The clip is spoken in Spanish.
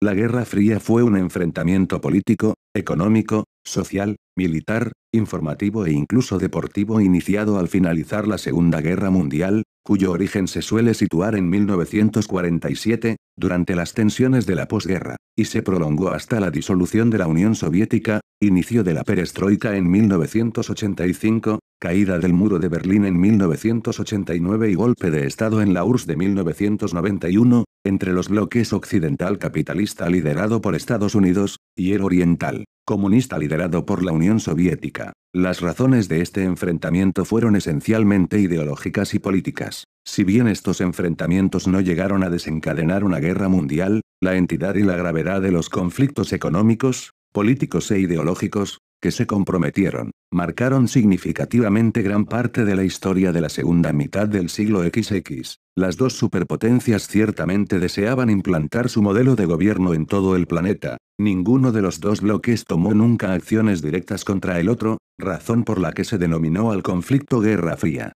La Guerra Fría fue un enfrentamiento político, económico, social, militar, informativo e incluso deportivo iniciado al finalizar la Segunda Guerra Mundial, cuyo origen se suele situar en 1947, durante las tensiones de la posguerra, y se prolongó hasta la disolución de la Unión Soviética, inicio de la perestroika en 1985, caída del muro de Berlín en 1989 y golpe de Estado en la URSS de 1991, entre los bloques occidental capitalista liderado por Estados Unidos, y el oriental, comunista liderado por la Unión Soviética. Las razones de este enfrentamiento fueron esencialmente ideológicas y políticas. Si bien estos enfrentamientos no llegaron a desencadenar una guerra mundial, la entidad y la gravedad de los conflictos económicos, políticos e ideológicos, que se comprometieron marcaron significativamente gran parte de la historia de la segunda mitad del siglo XX. Las dos superpotencias ciertamente deseaban implantar su modelo de gobierno en todo el planeta. Ninguno de los dos bloques tomó nunca acciones directas contra el otro, razón por la que se denominó al conflicto Guerra Fría.